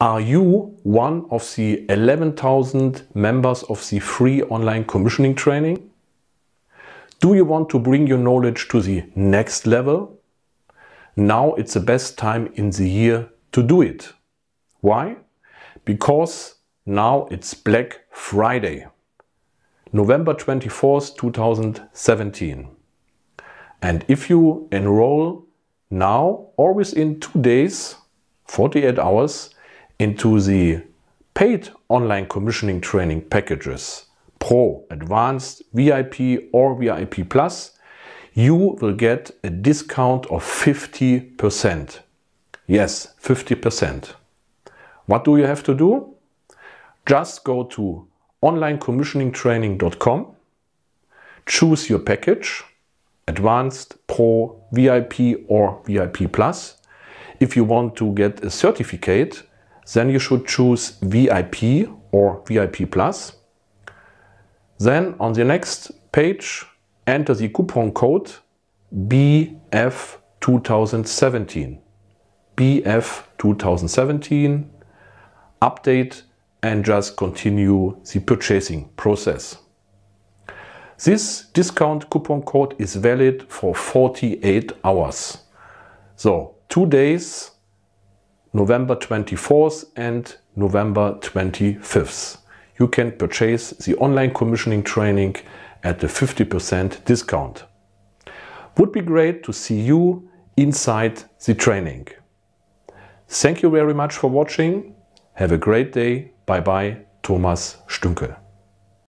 Are you one of the 11,000 members of the free online commissioning training? Do you want to bring your knowledge to the next level? Now it's the best time in the year to do it. Why? Because now it's Black Friday, November 24th, 2017. And if you enroll now or within two days, 48 hours, into the paid online commissioning training packages, Pro, Advanced, VIP or VIP Plus, you will get a discount of 50%. Yes, 50%. What do you have to do? Just go to onlinecommissioningtraining.com, choose your package, Advanced, Pro, VIP or VIP Plus. If you want to get a certificate, then you should choose VIP or VIP Plus. Then on the next page, enter the coupon code BF2017. BF2017, update and just continue the purchasing process. This discount coupon code is valid for 48 hours. So two days November 24th and November 25th. You can purchase the online commissioning training at a 50% discount. Would be great to see you inside the training. Thank you very much for watching. Have a great day. Bye bye, Thomas Stünkel.